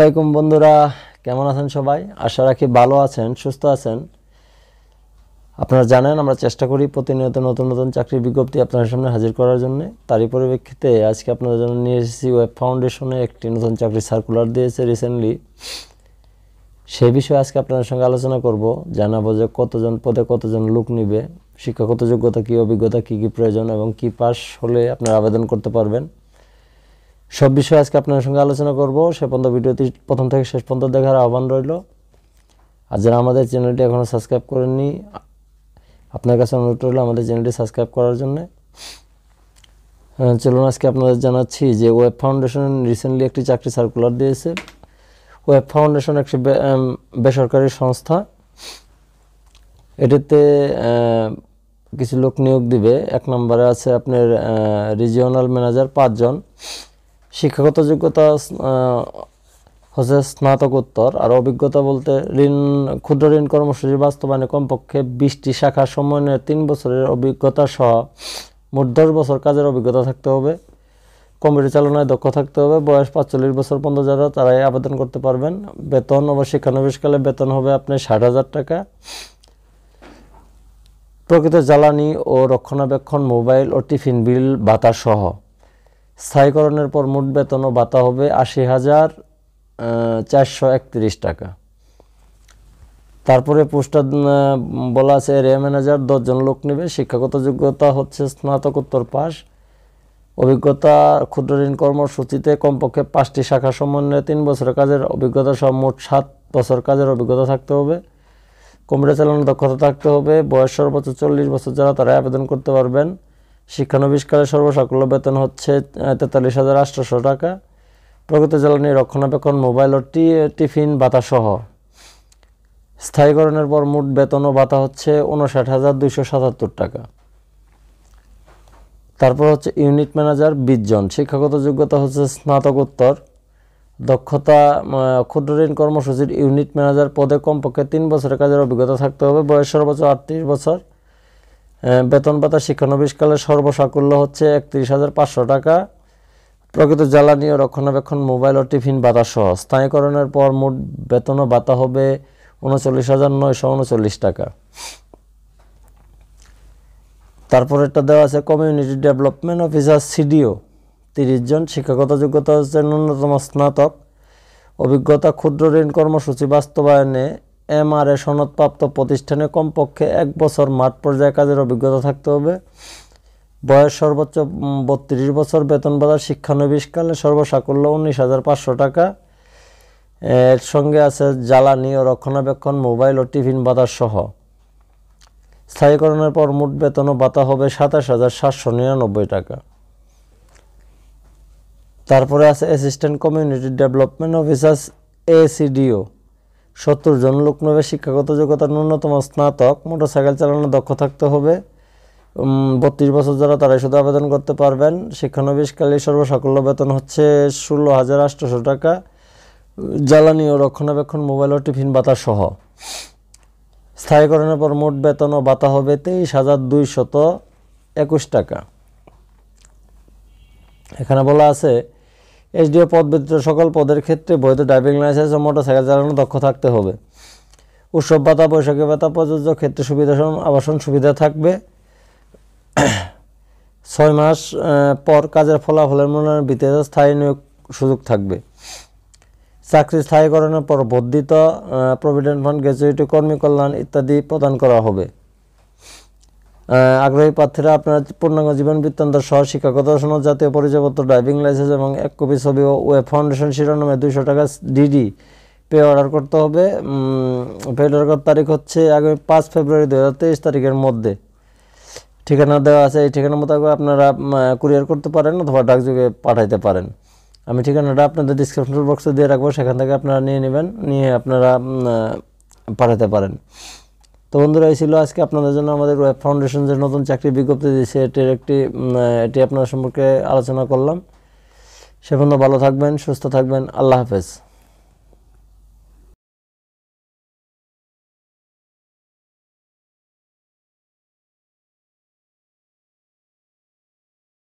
আলাইকুম বন্ধুরা কেমন আছেন সবাই আশা রাখি ভালো আছেন সুস্থ আছেন আপনারা জানেন আমরা চেষ্টা করি প্রতিনিয়ত নতুন নতুন চাকরির বিজ্ঞপ্তি আপনাদের সামনে হাজির করার জন্য তারই পরিপ্রেক্ষিতে আজকে আপনাদের জন্য নিয়ে এসেছি ওয়েব ফাউন্ডেশনে একটি নতুন চাকরি সার্কুলার দিয়েছে রিসেন্টলি সে বিষয়ে আজকে আপনাদের সঙ্গে আলোচনা করব জানাবো যে কতজন পদে কতজন লোক নিবে শিক্ষাগত যোগ্যতা কী অভিজ্ঞতা কী কী প্রয়োজন এবং কী পাস হলে আপনারা আবেদন করতে পারবেন সব বিষয়ে আজকে আপনার সঙ্গে আলোচনা করব সে পর্যন্ত ভিডিওটি প্রথম থেকে শেষ পর্যন্ত দেখার আহ্বান রইল আর যারা আমাদের চ্যানেলটি এখনও সাবস্ক্রাইব করেননি আপনার কাছে অনুরোধ রইল আমাদের চ্যানেলটি সাবস্ক্রাইব করার জন্যে চলুন আজকে আপনাদের জানাচ্ছি যে ওয়েব ফাউন্ডেশন রিসেন্টলি একটি চাকরি সার্কুলার দিয়েছে ওয়েব ফাউন্ডেশন একটি বেসরকারি সংস্থা এটাতে কিছু লোক নিয়োগ দিবে এক নম্বরে আছে আপনার রিজিওনাল ম্যানেজার পাঁচজন শিক্ষাগত যোগ্যতা হচ্ছে স্নাতকোত্তর আর অভিজ্ঞতা বলতে ঋণ ক্ষুদ্র ঋণ কর্মসূচি বাস্তবায়নে কমপক্ষে বিশটি শাখা সমন্বয়ে তিন বছরের অভিজ্ঞতা সহ মোট দশ বছর কাজের অভিজ্ঞতা থাকতে হবে কম্পিউটার চালনায় দক্ষ থাকতে হবে বয়স পাঁচচল্লিশ বছর পর্যন্ত যারা তারাই আবেদন করতে পারবেন বেতন আবার শিক্ষানবিশকালে বেতন হবে আপনি ষাট হাজার টাকা প্রকৃত জ্বালানি ও রক্ষণাবেক্ষণ মোবাইল ও টিফিন বিল ভাতা সহ স্থায়ীকরণের পর মোট বেতন ও ভাতা হবে আশি হাজার চারশো একত্রিশ টাকা তারপরে পোস্টার বলা আছে এরিয়া ম্যানেজার দশজন লোক নেবে শিক্ষাগত যোগ্যতা হচ্ছে স্নাতকোত্তর পাস অভিজ্ঞতা ক্ষুদ্র ঋণ কর্মসূচিতে কমপক্ষে পাঁচটি শাখা সমন্বয়ে তিন বছরের কাজের অভিজ্ঞতা সহ মোট সাত বছর কাজের অভিজ্ঞতা থাকতে হবে কম্পিউটার চালানোর দক্ষতা থাকতে হবে বয়স সর্বোচ্চ চল্লিশ বছর যারা তারা আবেদন করতে পারবেন শিক্ষানবিষ্কারের সর্বসাকুল্য বেতন হচ্ছে তেতাল্লিশ হাজার আটশোশো টাকা প্রকৃত জ্বালানি রক্ষণাবেক্ষণ মোবাইল ও টি টিফিন ভাতাসহ স্থায়ীকরণের পর মোট বেতন ও ভাতা হচ্ছে উনষাট হাজার দুইশো সাতাত্তর টাকা তারপর হচ্ছে ইউনিট ম্যানেজার বিশজন শিক্ষাগত যোগ্যতা হচ্ছে স্নাতকোত্তর দক্ষতা ক্ষুদ্র ঋণ কর্মসূচির ইউনিট ম্যানেজার পদে কমপক্ষে তিন বছরের কাজের অভিজ্ঞতা থাকতে হবে বয়স সর্বোচ্চ আটত্রিশ বছর বেতন ভাতা শিক্ষানবিশকালের সর্বসাকুল্য হচ্ছে একত্রিশ হাজার পাঁচশো টাকা প্রকৃত জ্বালানি ও রক্ষণাবেক্ষণ মোবাইল ও টিফিন ভাতা সহ স্থায়ীকরণের পর মোট বেতন ও ভাতা হবে উনচল্লিশ হাজার নয়শো উনচল্লিশ টাকা তারপর এটা দেওয়া আছে কমিউনিটি ডেভেলপমেন্ট অফিসার সিডিও তিরিশ জন শিক্ষাগত যোগ্যতা হচ্ছে ন্যূনতম স্নাতক অভিজ্ঞতা ক্ষুদ্র ঋণ কর্মসূচি বাস্তবায়নে এমআরএ সনদপ্রাপ্ত প্রতিষ্ঠানে কমপক্ষে এক বছর মাঠ পর্যায়ে কাজের অভিজ্ঞতা থাকতে হবে বয়স সর্বোচ্চ বত্রিশ বছর বেতন বাজার শিক্ষানবিশকালে সর্বসাকুল্য উনিশ হাজার পাঁচশো টাকা এর সঙ্গে আছে জ্বালানি ও রক্ষণাবেক্ষণ মোবাইল ও টিফিন বাতাস সহ স্থায়ীকরণের পর মোট বেতন ও ভাতা হবে সাতাশ হাজার সাতশো নিরানব্বই টাকা তারপরে আছে assistant community development officer ACDO সত্তর জন লোক নেবে শিক্ষাগত যোগ্যতা ন্যূনতম স্নাতক মোটরসাইকেল চালানোর দক্ষ থাকতে হবে বত্রিশ বছর যারা তারাই শুধু আবেদন করতে পারবেন শিক্ষানবিশকালে সর্বসাকল্য বেতন হচ্ছে ষোলো হাজার আটশোশো টাকা জ্বালানি ও রক্ষণাবেক্ষণ মোবাইল ও টিফিন বাতাসহ স্থায়ীকরণের পর মোট বেতন ও বাতা হবে তেইশ হাজার দুইশত একুশ টাকা এখানে বলা আছে এসডিও পদ ব্যতীত সকল পদের ক্ষেত্রে বৈধ ড্রাইভিং লাইসেন্স ও মোটরসাইকেল চালানো দক্ষ থাকতে হবে উৎসব ভাতা বৈশাখী ভাতা প্রযোজ্য ক্ষেত্রে সুবিধা আবাসন সুবিধা থাকবে ছয় মাস পর কাজের ফলাফলের মূল্যায়ন বিতেজ স্থায়ী নিয়োগ সুযোগ থাকবে চাকরি স্থায়ীকরণের পর বর্ধিত প্রভিডেন্ট ফান্ড গ্র্যাচুইটি কর্মী কল্যাণ ইত্যাদি প্রদান করা হবে আগ্রহী প্রার্থীরা আপনারা পূর্ণাঙ্গ জীবন বৃত্তান্ত সহ শিক্ষাগত সহ জাতীয় পরিচয়পত্র ড্রাইভিং লাইসেন্স এবং এক কপি ছবি ও ওয়েব ফাউন্ডেশন শিরোনামে দুইশো টাকা ডিডি পে অর্ডার করতে হবে পে অর্ডার করার তারিখ হচ্ছে আগামী পাঁচ ফেব্রুয়ারি দু তারিখের মধ্যে ঠিকানা দেওয়া আছে এই ঠিকানা মোতাবেক আপনারা কুরিয়ার করতে পারেন অথবা ডাকযোগে পাঠাইতে পারেন আমি ঠিকানাটা আপনাদের ডিসক্রিপশন বক্সে দিয়ে রাখবো সেখান থেকে আপনারা নিয়ে নেবেন নিয়ে আপনারা পাঠাতে পারেন তো বন্ধুরা এই ছিল আজকে আপনাদের জন্য আমাদের ওয়েব ফাউন্ডেশন যে নতুন চাকরি বিজ্ঞপ্তি দিয়েছে এটির একটি এটি আপনার সম্পর্কে আলোচনা করলাম সে ভালো থাকবেন সুস্থ থাকবেন আল্লাহ হাফেজ